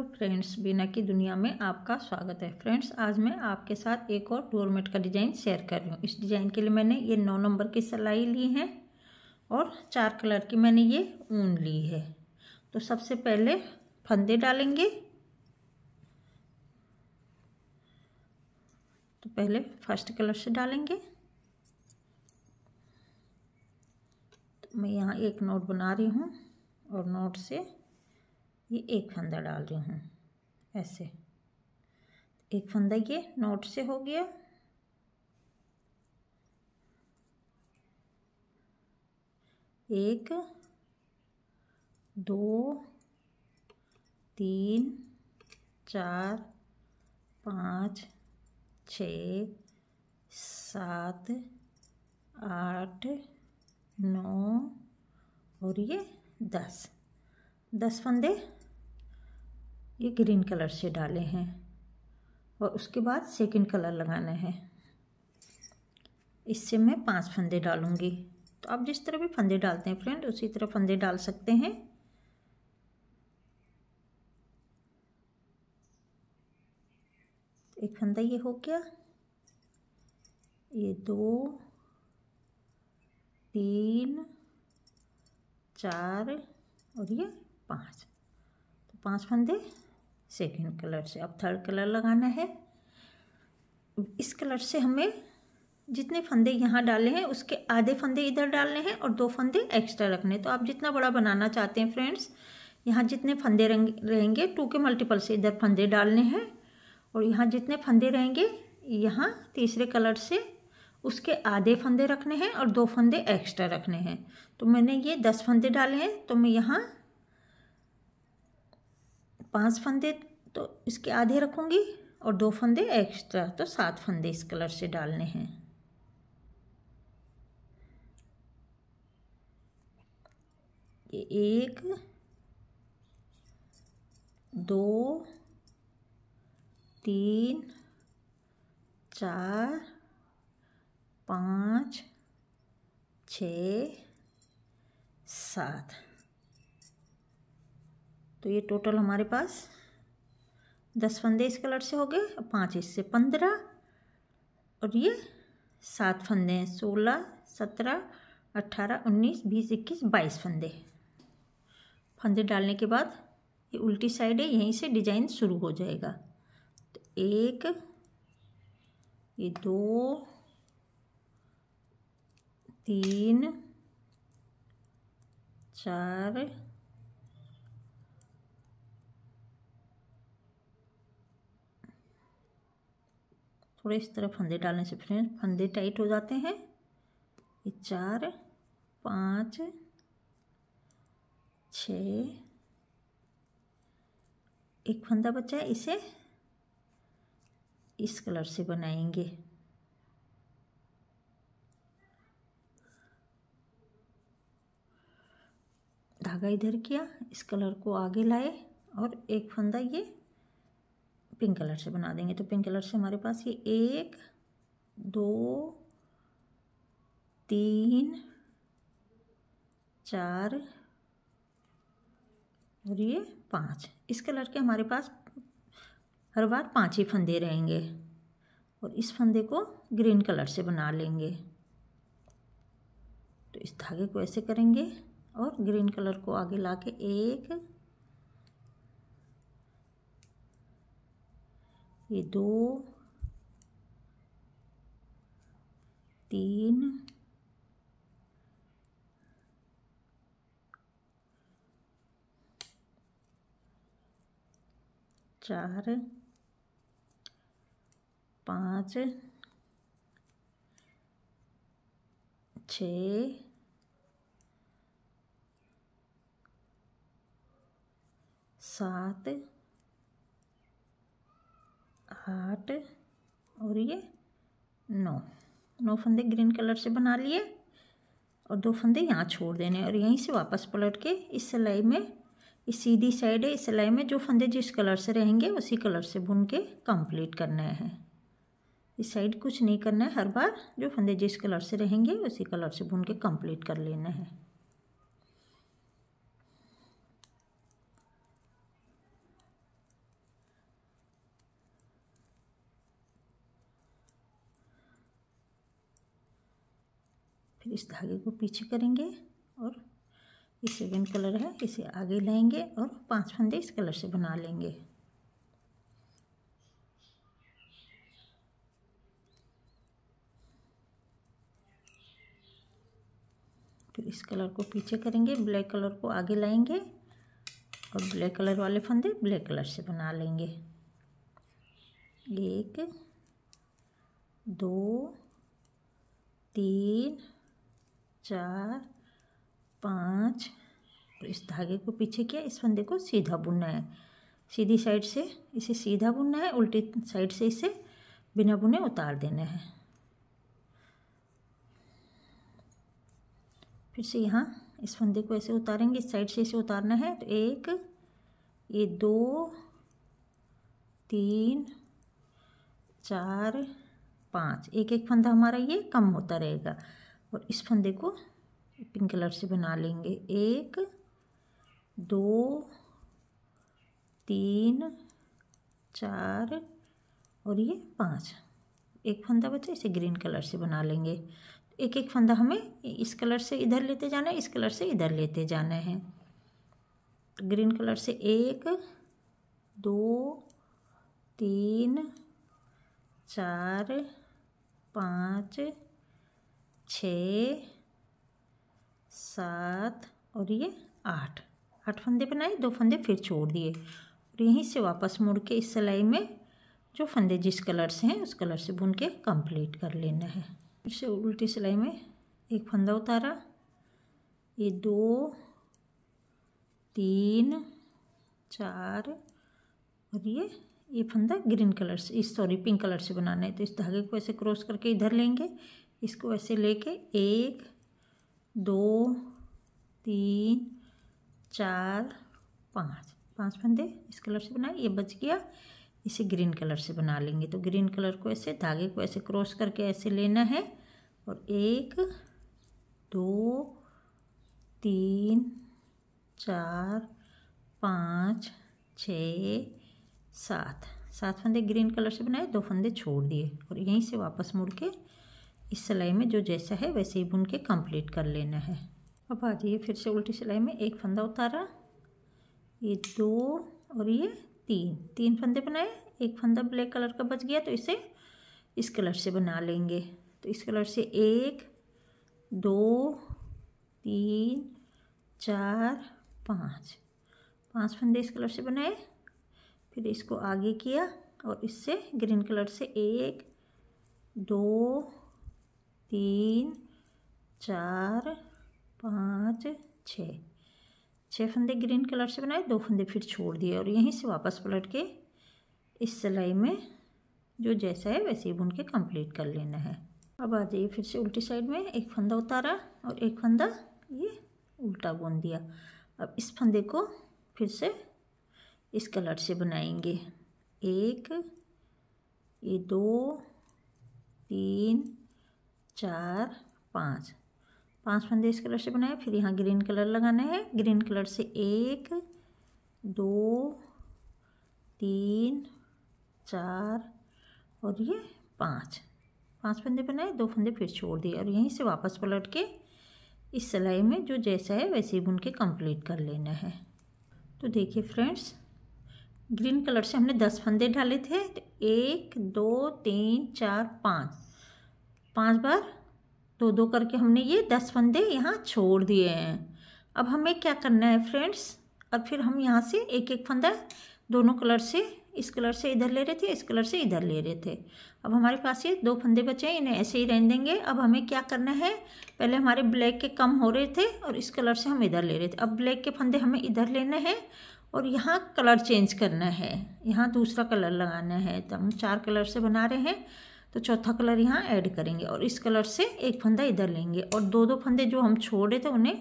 hello friends बिना की दुनिया में आपका स्वागत है फ्रेंड्स आज मैं आपके साथ एक और डोरमेट का डिज़ाइन शेयर कर रही हूँ इस डिज़ाइन के लिए मैंने ये नौ नंबर की सिलाई ली है और चार कलर की मैंने ये ऊन ली है तो सबसे पहले फंदे डालेंगे तो पहले फर्स्ट कलर से डालेंगे तो मैं यहाँ एक नोट बना रही हूँ और नोट से ये एक फंदा डाल रही हूँ ऐसे एक फंदा ये नोट से हो गया एक दो तीन चार पाँच छ सात आठ नौ और ये दस दस फंदे ये ग्रीन कलर से डाले हैं और उसके बाद सेकंड कलर लगाना है इससे मैं पांच फंदे डालूंगी तो आप जिस तरह भी फंदे डालते हैं फ्रेंड उसी तरह फंदे डाल सकते हैं एक फंदा ये हो गया ये दो तीन चार और ये पाँच तो पांच फंदे सेकेंड कलर से अब थर्ड कलर लगाना है इस कलर से हमें जितने फंदे यहाँ डाले हैं उसके आधे फंदे इधर डालने हैं और दो फंदे एक्स्ट्रा रखने तो आप जितना बड़ा बनाना चाहते हैं फ्रेंड्स यहाँ जितने फंदे रहेंगे टू के मल्टीपल से इधर फंदे डालने हैं और यहाँ जितने फंदे रहेंगे यहाँ तीसरे कलर से उसके आधे फंदे रखने हैं और दो फंदे एक्स्ट्रा रखने हैं तो मैंने ये दस फंदे डाले हैं तो मैं यहाँ पाँच फंदे तो इसके आधे रखूँगी और दो फंदे एक्स्ट्रा तो सात फंदे इस कलर से डालने हैं ये एक दो तीन चार पाँच छ सात तो ये टोटल हमारे पास दस फंदे इस कलर से हो गए पाँच इससे पंद्रह और ये सात फंदे हैं सोलह सत्रह अट्ठारह उन्नीस बीस इक्कीस बाईस फंदे फंदे डालने के बाद ये उल्टी साइड है यहीं से डिजाइन शुरू हो जाएगा तो एक ये दो तीन चार थोड़े इस तरह फंदे डालने से फ्रेंड फंदे टाइट हो जाते हैं ये चार पाँच छ एक फंदा बचा है इसे इस कलर से बनाएंगे धागा इधर किया इस कलर को आगे लाए और एक फंदा ये पिंक कलर से बना देंगे तो पिंक कलर से हमारे पास ये एक दो तीन चार और ये पाँच इस कलर के हमारे पास हर बार पाँच ही फंदे रहेंगे और इस फंदे को ग्रीन कलर से बना लेंगे तो इस धागे को ऐसे करेंगे और ग्रीन कलर को आगे ला के एक ये दो तीन चार पाँच छ सात आठ और ये नौ नौ फंदे ग्रीन कलर से बना लिए और दो फंदे यहाँ छोड़ देने और यहीं से वापस पलट के इस सिलाई में इस सीधी साइड है इस सिलाई में जो फंदे जिस कलर से रहेंगे उसी कलर से बुन के कंप्लीट करने हैं इस साइड कुछ नहीं करना है हर बार जो फंदे जिस कलर से रहेंगे उसी कलर से बुन के कंप्लीट कर लेना है फिर इस धागे को पीछे करेंगे और ये सेकेंड कलर है इसे आगे लाएंगे और पांच फंदे इस कलर से बना लेंगे फिर इस कलर को पीछे करेंगे ब्लैक कलर को आगे लाएंगे और ब्लैक कलर वाले फंदे ब्लैक कलर से बना लेंगे एक दो तीन चार पाँच तो इस धागे को पीछे किया इस फंदे को सीधा बुनना है सीधी साइड से इसे सीधा बुनना है उल्टी साइड से इसे बिना बुने उतार देना है फिर से यहाँ इस फंदे को ऐसे उतारेंगे इस साइड से इसे उतारना है तो एक ये दो तीन चार पाँच एक एक फंदा हमारा ये कम होता रहेगा और इस फंदे को पिंक कलर से बना लेंगे एक दो तीन चार और ये पाँच एक फंदा बचा इसे ग्रीन कलर से बना लेंगे एक एक फंदा हमें इस कलर से इधर लेते जाना है इस कलर से इधर लेते जाना है ग्रीन कलर से एक दो तीन चार पाँच छ सात और ये आठ आठ फंदे बनाए दो फंदे फिर छोड़ दिए और यहीं से वापस मुड़ के इस सिलाई में जो फंदे जिस कलर से हैं उस कलर से बुन के कंप्लीट कर लेना है फिर से उल्टी सिलाई में एक फंदा उतारा ये दो तीन चार और ये ये फंदा ग्रीन कलर से इस सॉरी पिंक कलर से बनाना है तो इस धागे को ऐसे क्रॉस करके इधर लेंगे इसको ऐसे लेके एक दो तीन चार पाँच पांच फंदे इस कलर से बनाए ये बच गया इसे ग्रीन कलर से बना लेंगे तो ग्रीन कलर को ऐसे धागे को ऐसे क्रॉस करके ऐसे लेना है और एक दो तीन चार पाँच छ सात सात फंदे ग्रीन कलर से बनाए दो फंदे छोड़ दिए और यहीं से वापस मुड़ के इस सिलाई में जो जैसा है वैसे ही बुन के कंप्लीट कर लेना है अब आ जाइए फिर से उल्टी सिलाई में एक फंदा उतारा ये दो और ये तीन तीन फंदे बनाए एक फंदा ब्लैक कलर का बच गया तो इसे इस कलर से बना लेंगे तो इस कलर से एक दो तीन चार पाँच पांच फंदे इस कलर से बनाए फिर इसको आगे किया और इससे ग्रीन कलर से एक दो तीन चार पाँच छः छः फंदे ग्रीन कलर से बनाए दो फंदे फिर छोड़ दिए और यहीं से वापस पलट के इस सिलाई में जो जैसा है वैसे ही बुन के कंप्लीट कर लेना है अब आ जाइए फिर से उल्टी साइड में एक फंदा उतारा और एक फंदा ये उल्टा बुन दिया अब इस फंदे को फिर से इस कलर से बनाएंगे एक ये दो तीन चार पाँच पांच फंदे इस कलर से बनाए फिर यहाँ ग्रीन कलर लगाना है ग्रीन कलर से एक दो तीन चार और ये पाँच पांच फंदे बनाए दो फंदे फिर छोड़ दिए और यहीं से वापस पलट के इस सिलाई में जो जैसा है वैसे ही बुन के कंप्लीट कर लेना है तो देखिए फ्रेंड्स ग्रीन कलर से हमने दस फंदे डाले थे तो एक दो तीन चार पाँच पांच बार दो दो करके हमने ये दस फंदे यहाँ छोड़ दिए हैं अब हमें क्या करना है फ्रेंड्स और फिर हम यहाँ से एक एक फंदा दोनों कलर से इस कलर से इधर ले रहे थे इस कलर से इधर ले रहे थे अब हमारे पास ये दो फंदे बचे हैं इन्हें ऐसे ही रहने देंगे अब हमें क्या करना है पहले हमारे ब्लैक के कम हो रहे थे और इस कलर से हम इधर ले रहे थे अब ब्लैक के फंदे हमें इधर लेने हैं और यहाँ कलर चेंज करना है यहाँ दूसरा कलर लगाना है तो हम चार कलर से बना रहे हैं तो चौथा कलर यहाँ ऐड करेंगे और इस कलर से एक फंदा इधर लेंगे और दो दो फंदे जो हम छोड़े थे उन्हें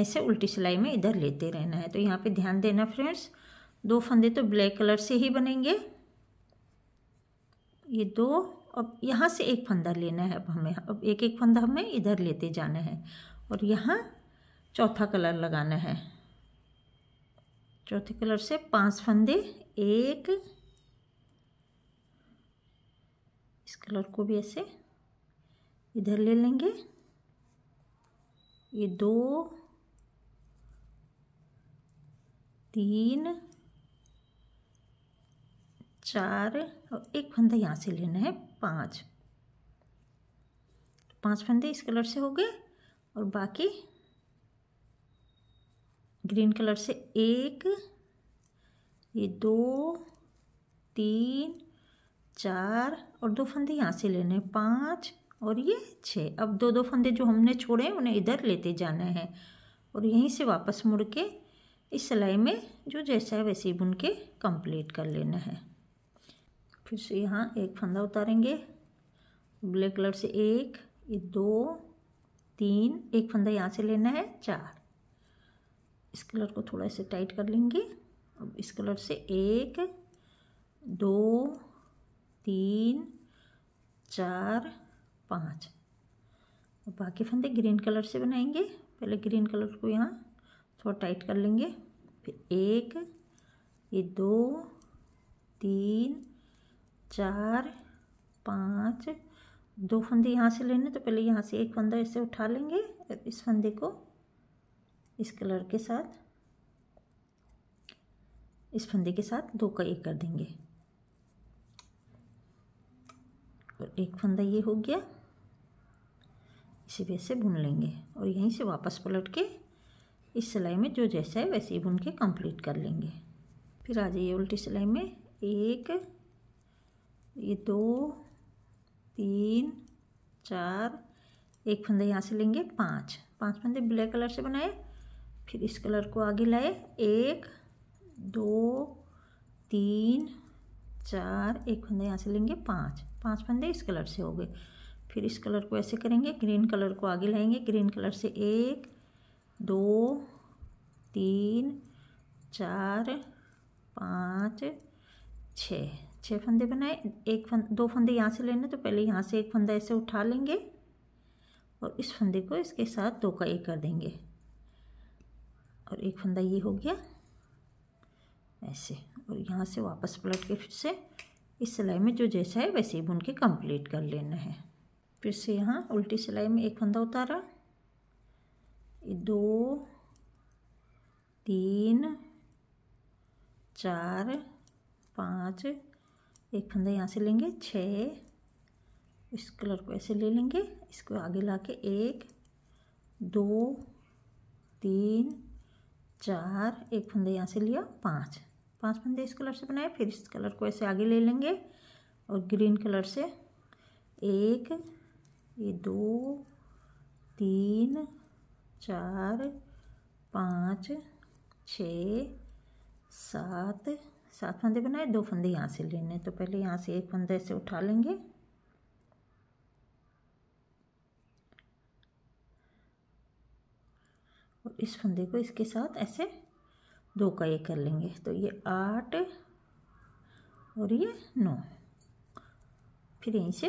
ऐसे उल्टी सिलाई में इधर लेते रहना है तो यहाँ पे ध्यान देना फ्रेंड्स दो फंदे तो ब्लैक कलर से ही बनेंगे ये दो अब यहाँ से एक फंदा लेना है अब हमें अब एक एक फंदा हमें इधर लेते जाना है और यहाँ चौथा कलर लगाना है चौथे कलर से पांच फंदे एक इस कलर को भी ऐसे इधर ले लेंगे ये दो तीन चार और एक फंदा यहाँ से लेना है पाँच पांच फंदे इस कलर से हो गए और बाकी ग्रीन कलर से एक ये दो तीन चार और दो फंदे यहाँ से लेने पाँच और ये छः अब दो दो फंदे जो हमने छोड़े हैं उन्हें इधर लेते जाना है और यहीं से वापस मुड़ के इस सिलाई में जो जैसा है वैसे ही बुन के कंप्लीट कर लेना है फिर से यहाँ एक फंदा उतारेंगे ब्लैक कलर से एक दो तीन एक फंदा यहाँ से लेना है चार इस कलर को थोड़ा से टाइट कर लेंगे अब इस कलर से एक दो तीन चार पाँच और बाकी फंदे ग्रीन कलर से बनाएंगे पहले ग्रीन कलर को यहाँ थोड़ा टाइट कर लेंगे फिर एक ये दो तीन चार पाँच दो फंदे यहाँ से लेने तो पहले यहाँ से एक फंदा ऐसे उठा लेंगे इस फंदे को इस कलर के साथ इस फंदे के साथ दो का एक कर देंगे तो एक फंदा ये हो गया इसी पे से बुन लेंगे और यहीं से वापस पलट के इस सिलाई में जो जैसा है वैसे ही बुन के कंप्लीट कर लेंगे फिर आ जाइए उल्टी सिलाई में एक ये दो तीन चार एक फंदा यहाँ से लेंगे पाँच पांच फंदे ब्लैक कलर से बनाए फिर इस कलर को आगे लाए एक दो तीन चार एक फंदा यहाँ से लेंगे पाँच पांच फंदे इस कलर से हो गए फिर इस कलर को ऐसे करेंगे ग्रीन कलर को आगे लाएंगे ग्रीन कलर से एक दो तीन चार पाँच छः छः फंदे बनाए एक फंद दो फंदे यहाँ से लेने तो पहले यहाँ से एक फंदा ऐसे उठा लेंगे और इस फंदे को इसके साथ दो का एक कर देंगे और एक फंदा ये हो गया ऐसे और यहाँ से वापस पलट के फिर से इस सिलाई में जो जैसा है वैसे ही बुन के कंप्लीट कर लेना है फिर से यहाँ उल्टी सिलाई में एक फंदा उतारा दो तीन चार पाँच एक फंदा यहाँ से लेंगे छः इस कलर को ऐसे ले लेंगे इसको आगे ला के एक दो तीन चार एक फंदा यहाँ से लिया पाँच पांच फंदे इस कलर से बनाए फिर इस कलर को ऐसे आगे ले लेंगे और ग्रीन कलर से एक ये दो तीन चार पाँच छ सात सात फंदे बनाए दो फंदे यहाँ से लेने तो पहले यहाँ से एक फंदे ऐसे उठा लेंगे और इस फंदे को इसके साथ ऐसे दो का ये कर लेंगे तो ये आठ और ये नौ फिर यहीं से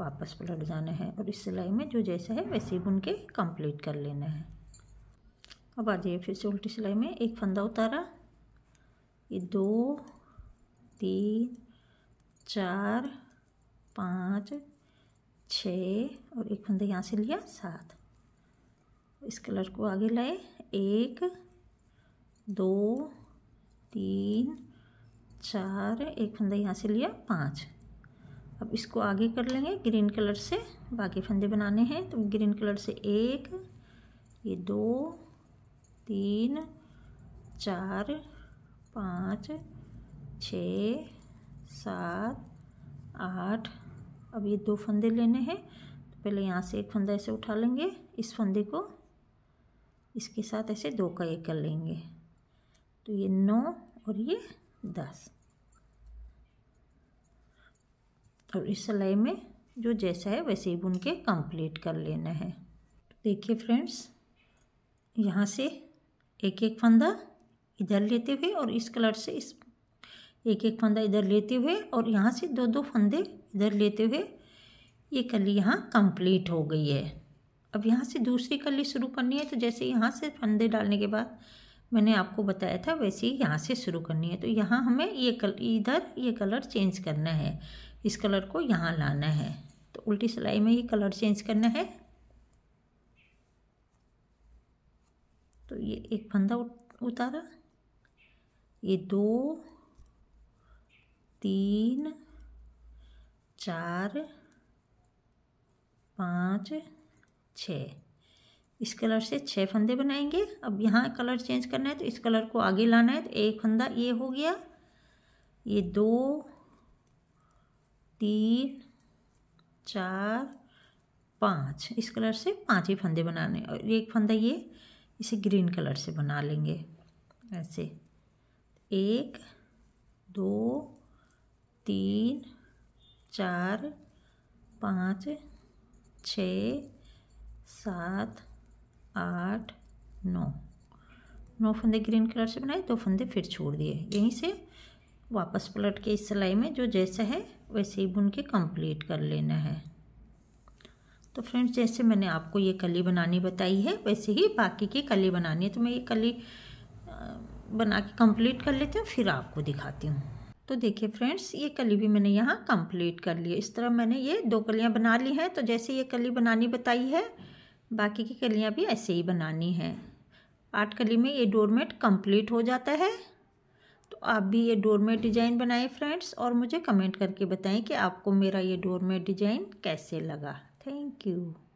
वापस पलट जाना है और इस सिलाई में जो जैसा है वैसे ही बुन के कंप्लीट कर लेना है अब आ जाइए फिर से उल्टी सिलाई में एक फंदा उतारा ये दो तीन चार पाँच छ और एक फंदा यहाँ से लिया सात इस कलर को आगे लाए एक दो तीन चार एक फंदा यहाँ से लिया पाँच अब इसको आगे कर लेंगे ग्रीन कलर से बाकी फंदे बनाने हैं तो ग्रीन कलर से एक ये दो तीन चार पाँच छ सात आठ अब ये दो फंदे लेने हैं तो पहले यहाँ से एक फंदा ऐसे उठा लेंगे इस फंदे को इसके साथ ऐसे दो का एक कर लेंगे तो ये नौ और ये दस और इस सिलाई में जो जैसा है वैसे ही बुन के कंप्लीट कर लेना है देखिए फ्रेंड्स यहाँ से एक एक फंदा इधर लेते हुए और इस कलर से इस एक एक फंदा इधर लेते हुए और यहाँ से दो दो फंदे इधर लेते हुए ये कली यहाँ कंप्लीट हो गई है अब यहाँ से दूसरी कली शुरू करनी है तो जैसे यहाँ से फंदे डालने के बाद मैंने आपको बताया था वैसे ही यहाँ से शुरू करनी है तो यहाँ हमें ये कल इधर ये कलर चेंज करना है इस कलर को यहाँ लाना है तो उल्टी सिलाई में ये कलर चेंज करना है तो ये एक फंदा उतारा ये दो तीन चार पाँच छ इस कलर से छः फंदे बनाएंगे अब यहाँ कलर चेंज करना है तो इस कलर को आगे लाना है तो एक फंदा ये हो गया ये दो तीन चार पाँच इस कलर से पांच ही फंदे बनाने और एक फंदा ये इसे ग्रीन कलर से बना लेंगे ऐसे एक दो तीन चार पाँच छ सात आठ नौ नौ फंदे ग्रीन कलर से बनाए दो फंदे फिर छोड़ दिए यहीं से वापस पलट के इस सिलाई में जो जैसा है वैसे ही बुन के कंप्लीट कर लेना है तो फ्रेंड्स जैसे मैंने आपको ये कली बनानी बताई है वैसे ही बाकी की कली बनानी है तो मैं ये कली बना के कंप्लीट कर लेती हूँ फिर आपको दिखाती हूँ तो देखिए फ्रेंड्स ये कली भी मैंने यहाँ कंप्लीट कर ली इस तरह मैंने ये दो कलियाँ बना ली हैं तो जैसे ये कली बनानी बताई है बाकी की कलियाँ भी ऐसे ही बनानी है आठ कली में ये डोरमेट कंप्लीट हो जाता है तो आप भी ये डोरमेट डिज़ाइन बनाएं फ्रेंड्स और मुझे कमेंट करके बताएं कि आपको मेरा ये डोरमेट डिज़ाइन कैसे लगा थैंक यू